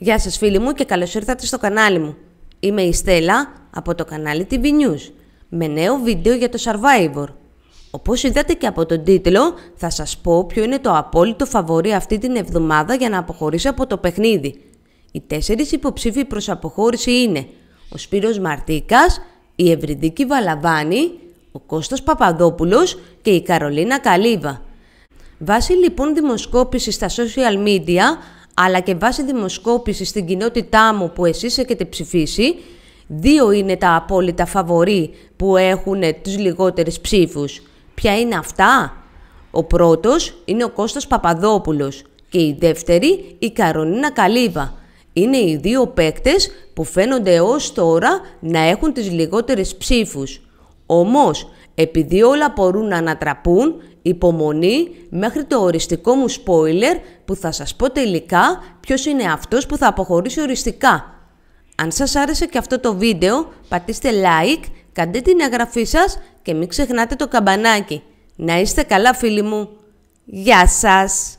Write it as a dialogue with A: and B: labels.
A: Γεια σας φίλοι μου και καλώς ήρθατε στο κανάλι μου. Είμαι η Στέλλα από το κανάλι TV News με νέο βίντεο για το Survivor. Όπως είδατε και από τον τίτλο θα σας πω ποιο είναι το απόλυτο φαβορή αυτή την εβδομάδα για να αποχωρήσει από το παιχνίδι. Οι τέσσερις υποψήφοι προς αποχώρηση είναι ο Σπύρος Μαρτίκας, η Ευρυδίκη Βαλαβάνη, ο Κώστας Παπαδόπουλος και η Καρολίνα Καλίβα. Βάσει λοιπόν δημοσκόπησης στα social media, αλλά και βάσει δημοσκόπησης στην κοινότητά μου που εσείς έχετε ψηφίσει, δύο είναι τα απόλυτα φαβορή που έχουν τις λιγότερες ψήφους. Ποια είναι αυτά? Ο πρώτος είναι ο Κώστας Παπαδόπουλος και η δεύτερη η Καρονίνα Καλύβα. Είναι οι δύο παίκτες που φαίνονται ως τώρα να έχουν τις λιγότερες ψήφους. Όμως, επειδή όλα μπορούν να ανατραπούν, υπομονή μέχρι το οριστικό μου spoiler που θα σας πω τελικά ποιος είναι αυτός που θα αποχωρήσει οριστικά. Αν σας άρεσε και αυτό το βίντεο, πατήστε like, κάντε την εγγραφή σας και μην ξεχνάτε το καμπανάκι. Να είστε καλά φίλοι μου. Γεια σας!